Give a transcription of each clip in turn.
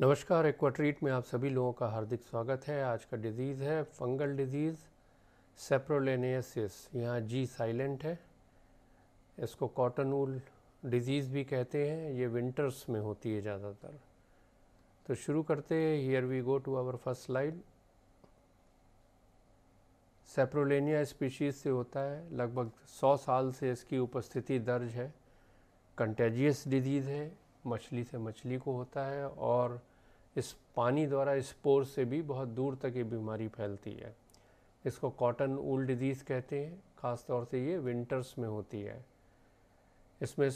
नमस्कार एक्वाट्रीट में आप सभी लोगों का हार्दिक स्वागत है आज का डिज़ीज़ है फंगल डिज़ीज़ सेप्रोलेनियसिस यहाँ जी साइलेंट है इसको कॉटन ऊल डिज़ीज़ भी कहते हैं ये विंटर्स में होती है ज़्यादातर तो शुरू करते हैं here we go to our first slide saprolegnia species से होता है लगभग 100 साल से इसकी उपस्थिति दर्ज है कंटेजियस डिजीज़ है मछली से मछली को होता है और इस पानी द्वारा स्पोर से भी बहुत दूर तक ये बीमारी फैलती है इसको कॉटन ऊल डिजीज़ कहते हैं ख़ास तौर से ये विंटर्स में होती है इसमें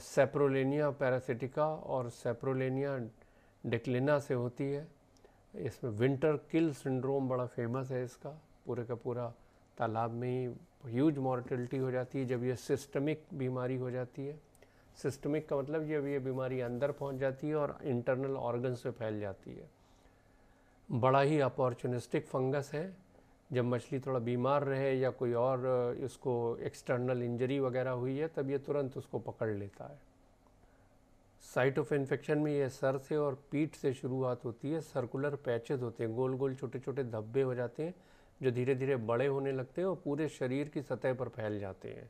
सेप्रोलेनिया पैरासिटिका और सेप्रोलेनिया डिक्लिना से होती है इसमें विंटर किल सिंड्रोम बड़ा फेमस है इसका पूरे का पूरा तालाब में ही ह्यूज मॉर्टिलिटी हो जाती है जब यह सिस्टमिक बीमारी हो जाती है सिस्टमिक का मतलब जब ये बीमारी अंदर पहुंच जाती है और इंटरनल ऑर्गन्स में फैल जाती है बड़ा ही अपॉर्चुनिस्टिक फंगस है जब मछली थोड़ा बीमार रहे या कोई और इसको एक्सटर्नल इंजरी वगैरह हुई है तब ये तुरंत उसको पकड़ लेता है साइट ऑफ इन्फेक्शन में ये सर से और पीठ से शुरुआत होती है सर्कुलर पैचेज होते हैं गोल गोल छोटे छोटे धब्बे हो जाते हैं जो धीरे धीरे बड़े होने लगते हैं और पूरे शरीर की सतह पर फैल जाते हैं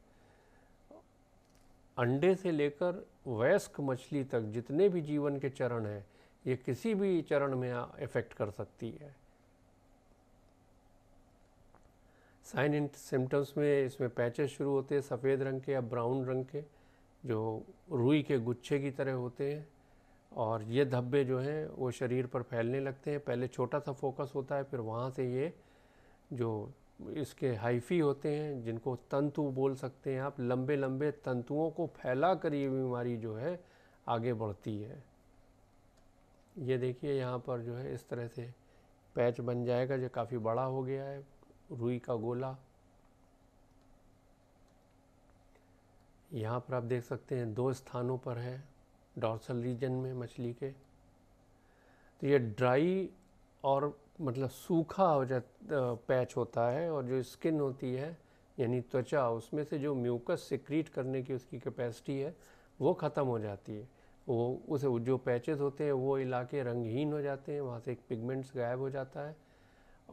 अंडे से लेकर वयस्क मछली तक जितने भी जीवन के चरण हैं ये किसी भी चरण में इफ़ेक्ट कर सकती है साइन इन सिम्टम्स में इसमें पैचेस शुरू होते हैं सफ़ेद रंग के या ब्राउन रंग के जो रुई के गुच्छे की तरह होते हैं और ये धब्बे जो हैं वो शरीर पर फैलने लगते हैं पहले छोटा सा फोकस होता है फिर वहाँ से ये जो इसके हाइफी होते हैं जिनको तंतु बोल सकते हैं आप लंबे लंबे तंतुओं को फैला कर ये बीमारी जो है आगे बढ़ती है ये देखिए यहाँ पर जो है इस तरह से पैच बन जाएगा जो काफ़ी बड़ा हो गया है रुई का गोला यहाँ पर आप देख सकते हैं दो स्थानों पर है डॉर्सल रीजन में मछली के तो ये ड्राई और मतलब सूखा हो जा पैच होता है और जो स्किन होती है यानी त्वचा उसमें से जो म्यूकस सिक्रीट करने की उसकी कैपेसिटी है वो ख़त्म हो जाती है वो उस जो पैचेस होते हैं वो इलाके रंगहीन हो जाते हैं वहाँ से एक पिगमेंट्स गायब हो जाता है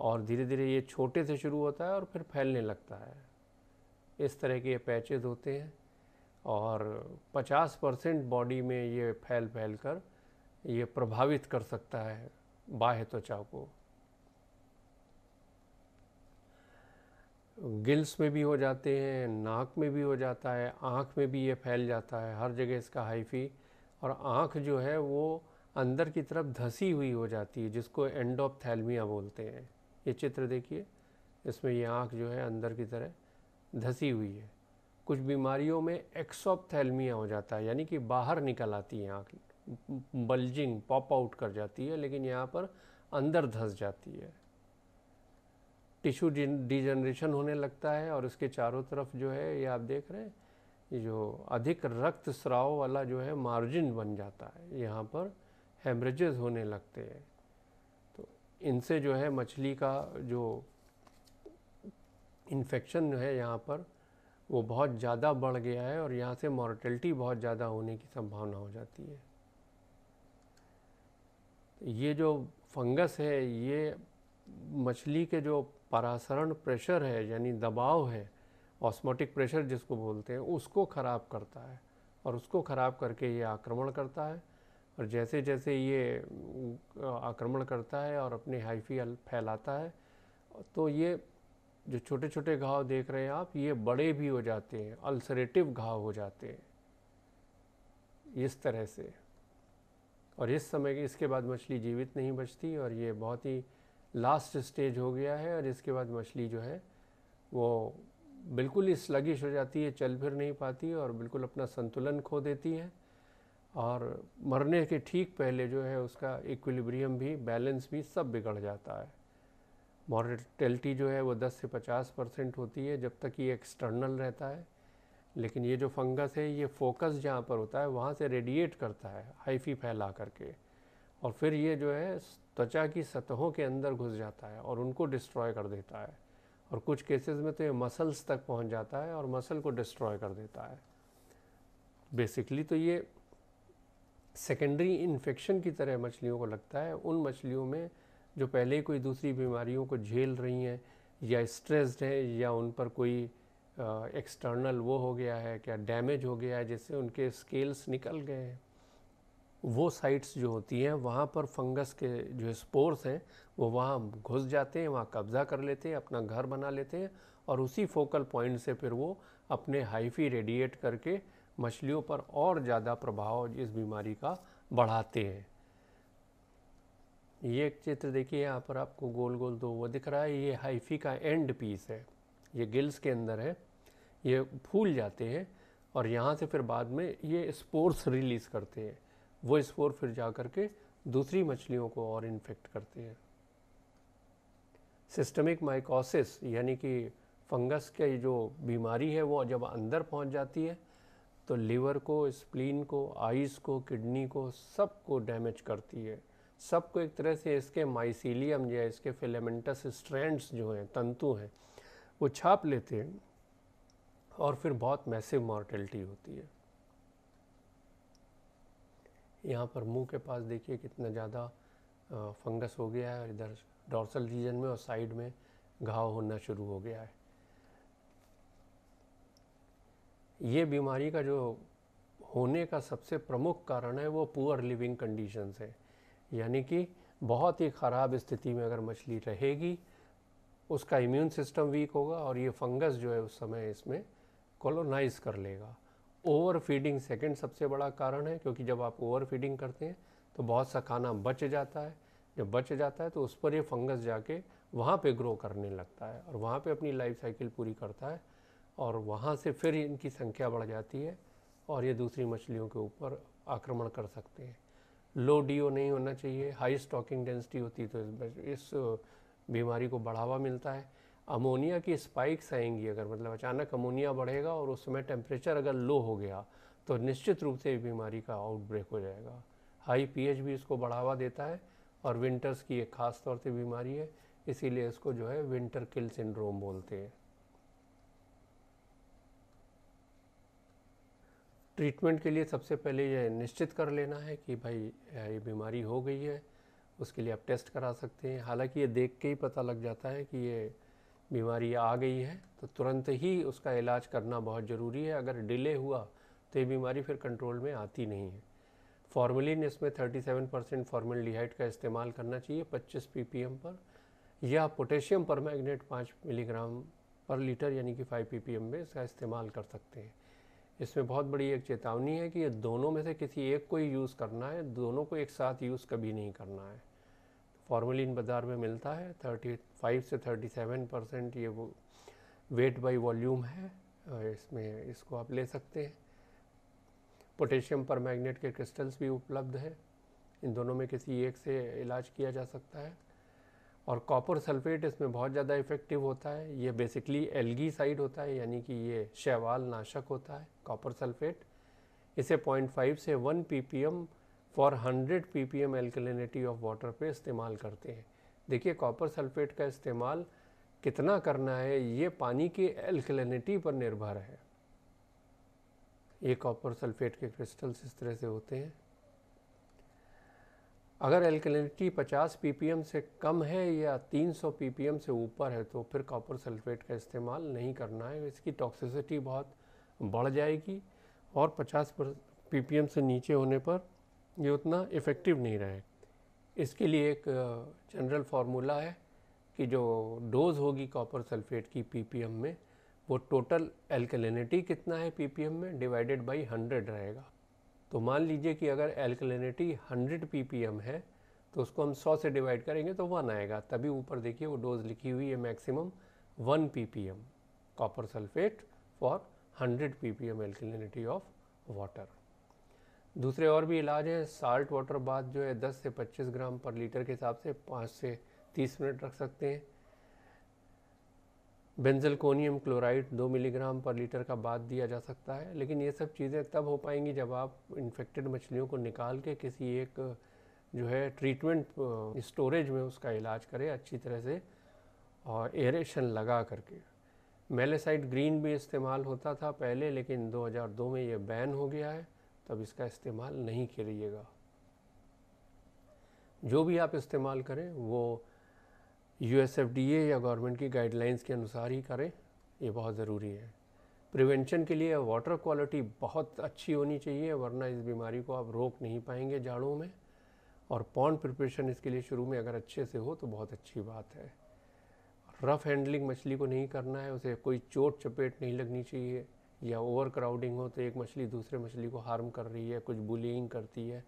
और धीरे धीरे ये छोटे से शुरू होता है और फिर फैलने लगता है इस तरह के ये पैचेज होते हैं और 50 परसेंट बॉडी में ये फैल फैल कर ये प्रभावित कर सकता है बाह्य त्वचा को गिल्स में भी हो जाते हैं नाक में भी हो जाता है आँख में भी ये फैल जाता है हर जगह इसका हाइफी और आँख जो है वो अंदर की तरफ धसी हुई हो जाती है जिसको एंडोपथैलमिया बोलते हैं ये चित्र देखिए इसमें ये आँख जो है अंदर की तरह धसी हुई है कुछ बीमारियों में एक्सोपथैलमिया हो जाता है यानी कि बाहर निकल आती है आँख बल्जिंग पॉप आउट कर जाती है लेकिन यहाँ पर अंदर धंस जाती है टिश्यू डिजनरेशन होने लगता है और उसके चारों तरफ जो है ये आप देख रहे हैं जो अधिक रक्त स्राव वाला जो है मार्जिन बन जाता है यहाँ पर हेमरेजेस होने लगते हैं तो इनसे जो है मछली का जो इन्फेक्शन है यहाँ पर वो बहुत ज़्यादा बढ़ गया है और यहाँ से मॉर्टेलिटी बहुत ज़्यादा होने की संभावना हो जाती है ये जो फंगस है ये मछली के जो परासरण प्रेशर है यानी दबाव है ऑस्मोटिक प्रेशर जिसको बोलते हैं उसको ख़राब करता है और उसको ख़राब करके ये आक्रमण करता है और जैसे जैसे ये आक्रमण करता है और अपने हाइफी फैलाता है तो ये जो छोटे छोटे घाव देख रहे हैं आप ये बड़े भी हो जाते हैं अल्सरेटिव घाव हो जाते हैं इस तरह से और इस समय इसके बाद मछली जीवित नहीं बचती और ये बहुत ही लास्ट स्टेज हो गया है और इसके बाद मछली जो है वो बिल्कुल ही स्लगिश हो जाती है चल फिर नहीं पाती और बिल्कुल अपना संतुलन खो देती है और मरने के ठीक पहले जो है उसका इक्विलिब्रियम भी बैलेंस भी सब बिगड़ जाता है मॉरटेलिटी जो है वो 10 से 50 परसेंट होती है जब तक ये एक्सटर्नल रहता है लेकिन ये जो फंगस है ये फोकस जहाँ पर होता है वहाँ से रेडिएट करता है हाइफी फैला करके और फिर ये जो है त्वचा की सतहों के अंदर घुस जाता है और उनको डिस्ट्रॉय कर देता है और कुछ केसेस में तो ये मसल्स तक पहुंच जाता है और मसल को डिस्ट्रॉय कर देता है बेसिकली तो ये सेकेंडरी इन्फेक्शन की तरह मछलियों को लगता है उन मछलियों में जो पहले ही कोई दूसरी बीमारियों को झेल रही हैं या स्ट्रेस्ड हैं या उन पर कोई एक्सटर्नल वो हो गया है क्या डैमेज हो गया है जिससे उनके स्केल्स निकल गए हैं वो साइट्स जो होती हैं वहाँ पर फंगस के जो स्पोर्स हैं वो वहाँ घुस जाते हैं वहाँ कब्ज़ा कर लेते हैं अपना घर बना लेते हैं और उसी फोकल पॉइंट से फिर वो अपने हाइफी रेडिएट करके मछलियों पर और ज़्यादा प्रभाव इस बीमारी का बढ़ाते हैं ये एक चित्र देखिए यहाँ पर आपको गोल गोल दो वो दिख रहा है ये हाइफी का एंड पीस है ये गिल्स के अंदर है ये फूल जाते हैं और यहाँ से फिर बाद में ये स्पोर्स रिलीज़ करते हैं वो स्पोर फिर जा कर के दूसरी मछलियों को और इन्फेक्ट करते हैं सिस्टमिक माइकोसिस यानी कि फंगस की जो बीमारी है वो जब अंदर पहुंच जाती है तो लीवर को स्प्लीन को आइज़ को किडनी को सबको डैमेज करती है सबको एक तरह से इसके माइसीलियम या इसके फिलेमेंटस स्ट्रैंड्स जो हैं तंतु हैं वो छाप लेते हैं और फिर बहुत मैसिव मॉर्टेलिटी होती है यहाँ पर मुंह के पास देखिए कितना ज़्यादा फंगस हो गया है इधर डॉर्सल रीजन में और साइड में घाव होना शुरू हो गया है ये बीमारी का जो होने का सबसे प्रमुख कारण है वो पुअर लिविंग कंडीशंस है यानी कि बहुत ही ख़राब स्थिति में अगर मछली रहेगी उसका इम्यून सिस्टम वीक होगा और ये फंगस जो है उस समय इसमें कॉलोनाइज कर लेगा ओवर फीडिंग सेकेंड सबसे बड़ा कारण है क्योंकि जब आप ओवर फीडिंग करते हैं तो बहुत सा खाना बच जाता है जब बच जाता है तो उस पर ये फंगस जाके वहाँ पे ग्रो करने लगता है और वहाँ पे अपनी लाइफ साइकिल पूरी करता है और वहाँ से फिर इनकी संख्या बढ़ जाती है और ये दूसरी मछलियों के ऊपर आक्रमण कर सकते हैं लो डीओ नहीं होना चाहिए हाई स्टॉकिंग डेंसिटी होती तो इस बीमारी को बढ़ावा मिलता है अमोनिया की स्पाइक्स आएंगी अगर मतलब अचानक अमोनिया बढ़ेगा और उस समय टेम्परेचर अगर लो हो गया तो निश्चित रूप से बीमारी का आउटब्रेक हो जाएगा हाई पीएच भी इसको बढ़ावा देता है और विंटर्स की एक ख़ास तौर से बीमारी है इसीलिए इसको जो है विंटर किल सिंड्रोम बोलते हैं ट्रीटमेंट के लिए सबसे पहले ये निश्चित कर लेना है कि भाई ये बीमारी हो गई है उसके लिए आप टेस्ट करा सकते हैं हालांकि ये देख के ही पता लग जाता है कि ये बीमारी आ गई है तो तुरंत ही उसका इलाज करना बहुत ज़रूरी है अगर डिले हुआ तो ये बीमारी फिर कंट्रोल में आती नहीं है फॉर्मलिन इसमें 37 परसेंट फॉर्मलिहाइड का इस्तेमाल करना चाहिए 25 पीपीएम पर या पोटेशियम पर मैगनेट पाँच मिलीग्राम पर लीटर यानी कि 5 पीपीएम में इसका इस्तेमाल कर सकते हैं इसमें बहुत बड़ी एक चेतावनी है कि ये दोनों में से किसी एक को ही यूज़ करना है दोनों को एक साथ यूज़ कभी नहीं करना है फॉर्मलिन बाज़ार में मिलता है 35 से 37 परसेंट ये वो वेट बाई वॉल्यूम है इसमें इसको आप ले सकते हैं पोटेशियम पर मैगनेट के क्रिस्टल्स भी उपलब्ध है इन दोनों में किसी एक से इलाज किया जा सकता है और कॉपर सल्फेट इसमें बहुत ज़्यादा इफ़ेक्टिव होता है ये बेसिकली एल्गी साइड होता है यानी कि ये शैवाल नाशक होता है कॉपर सल्फेट इसे 0.5 से 1 PPM for 100 ppm alkalinity of water पे इस्तेमाल करते हैं देखिए कॉपर सल्फेट का इस्तेमाल कितना करना है ये पानी की एल्कलिनिटी पर निर्भर है ये कॉपर सल्फेट के क्रिस्टल्स इस तरह से होते हैं अगर एल्कलिनिटी 50 ppm से कम है या 300 ppm से ऊपर है तो फिर कॉपर सल्फेट का इस्तेमाल नहीं करना है इसकी टॉक्सिसिटी बहुत बढ़ जाएगी और 50 ppm से नीचे होने पर ये उतना इफ़ेक्टिव नहीं रहे इसके लिए एक जनरल फार्मूला है कि जो डोज़ होगी कॉपर सल्फेट की पीपीएम में वो टोटल एल्कलिनिटी कितना है पीपीएम में डिवाइडेड बाई 100 रहेगा तो मान लीजिए कि अगर एल्कलिनिटी 100 पीपीएम है तो उसको हम 100 से डिवाइड करेंगे तो वन आएगा तभी ऊपर देखिए वो डोज़ लिखी हुई है maximum copper sulphate for hundred P P M alkalinity of water दूसरे और भी इलाज हैं साल्ट वाटर बाथ जो है 10 से 25 ग्राम पर लीटर के हिसाब से 5 से 30 मिनट रख सकते हैं benzalkonium chloride 2 milligram per litre का बाथ दिया जा सकता है लेकिन ये सब चीज़ें तब हो पाएंगी जब आप इन्फेक्टेड मछलियों को निकाल के किसी एक जो है ट्रीटमेंट स्टोरेज uh, में उसका इलाज करें अच्छी तरह से और एरेशन लगा करके मेलेसाइड ग्रीन भी इस्तेमाल होता था पहले लेकिन 2002 में ये बैन हो गया है तब इसका इस्तेमाल नहीं करिएगा जो भी आप इस्तेमाल करें वो यू या गवर्नमेंट की गाइडलाइंस के अनुसार ही करें ये बहुत ज़रूरी है प्रिवेंशन के लिए वाटर क्वालिटी बहुत अच्छी होनी चाहिए वरना इस बीमारी को आप रोक नहीं पाएंगे जाड़ों में और पॉन्ड प्रिपरेशन इसके लिए शुरू में अगर अच्छे से हो तो बहुत अच्छी बात है रफ़ हैंडलिंग मछली को नहीं करना है उसे कोई चोट चपेट नहीं लगनी चाहिए या ओवर क्राउडिंग हो तो एक मछली दूसरे मछली को हार्म कर रही है कुछ बुलिंग करती है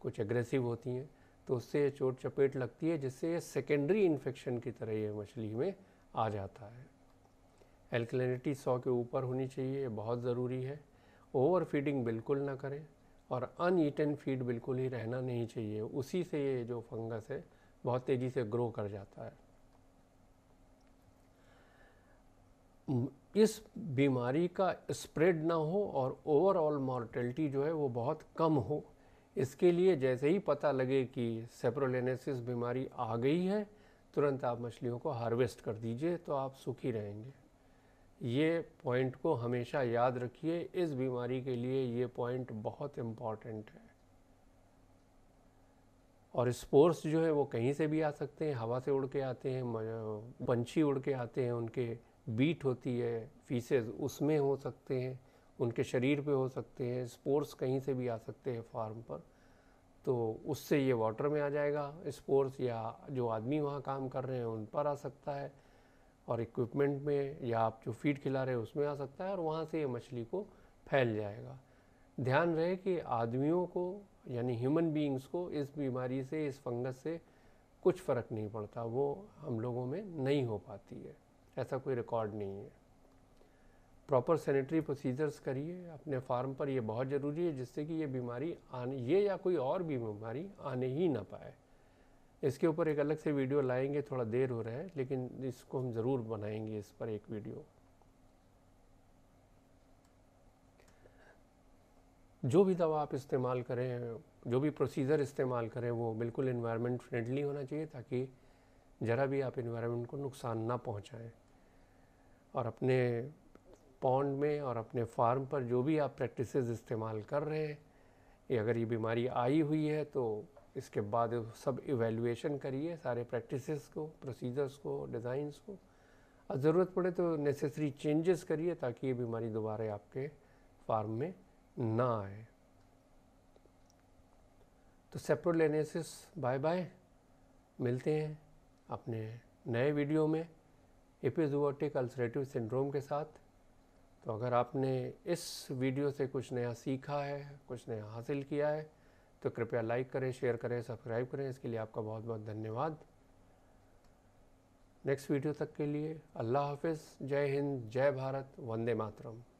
कुछ एग्रेसिव होती हैं तो उससे चोट चपेट लगती है जिससे ये सेकेंडरी इन्फेक्शन की तरह ये मछली में आ जाता है एल्कलिनिटी सौ के ऊपर होनी चाहिए ये बहुत ज़रूरी है ओवर फीडिंग बिल्कुल ना करें और अन ईटन फीड बिल्कुल ही रहना नहीं चाहिए उसी से ये जो फंगस है बहुत तेज़ी से ग्रो कर जाता है इस बीमारी का स्प्रेड ना हो और ओवरऑल मॉर्टेलिटी जो है वो बहुत कम हो इसके लिए जैसे ही पता लगे कि सेप्रोलेनेसिस बीमारी आ गई है तुरंत आप मछलियों को हार्वेस्ट कर दीजिए तो आप सुखी रहेंगे ये पॉइंट को हमेशा याद रखिए इस बीमारी के लिए ये पॉइंट बहुत इम्पॉर्टेंट है और स्पोर्स जो है वो कहीं से भी आ सकते हैं हवा से उड़ के आते हैं पंछी उड़ के आते हैं उनके बीट होती है फीसेज उसमें हो सकते हैं उनके शरीर पे हो सकते हैं स्पोर्स कहीं से भी आ सकते हैं फार्म पर तो उससे ये वाटर में आ जाएगा स्पोर्स या जो आदमी वहाँ काम कर रहे हैं उन पर आ सकता है और इक्विपमेंट में या आप जो फीड खिला रहे हैं उसमें आ सकता है और वहाँ से ये मछली को फैल जाएगा ध्यान रहे कि आदमियों को यानी ह्यूमन बीइंग्स को इस बीमारी से इस फंगस से कुछ फ़र्क नहीं पड़ता वो हम लोगों में नहीं हो पाती है ऐसा कोई रिकॉर्ड नहीं है प्रॉपर सैनिटरी प्रोसीजर्स करिए अपने फार्म पर यह बहुत ज़रूरी है जिससे कि ये बीमारी आने ये या कोई और भी बीमारी आने ही ना पाए इसके ऊपर एक अलग से वीडियो लाएंगे थोड़ा देर हो रहा है लेकिन इसको हम ज़रूर बनाएंगे इस पर एक वीडियो जो भी दवा आप इस्तेमाल करें जो भी प्रोसीजर इस्तेमाल करें वो बिल्कुल इन्वायरमेंट फ्रेंडली होना चाहिए ताकि ज़रा भी आप इन्वायरमेंट को नुकसान ना पहुँचाएँ और अपने पौंड में और अपने फार्म पर जो भी आप प्रैक्टिस इस्तेमाल कर रहे हैं ये अगर ये बीमारी आई हुई है तो इसके बाद सब इवेलुएशन करिए सारे प्रैक्टिस को प्रोसीजर्स को डिज़ाइंस को और ज़रूरत पड़े तो नेसेसरी चेंजेस करिए ताकि ये बीमारी दोबारा आपके फार्म में ना आए तो सेप्रोलेनेसिस बाय बाय मिलते हैं अपने नए वीडियो में एपिजोटिक अल्सरेटिव सिंड्रोम के साथ तो अगर आपने इस वीडियो से कुछ नया सीखा है कुछ नया हासिल किया है तो कृपया लाइक करें शेयर करें सब्सक्राइब करें इसके लिए आपका बहुत बहुत धन्यवाद नेक्स्ट वीडियो तक के लिए अल्लाह हाफिज़ जय हिंद जय भारत वंदे मातरम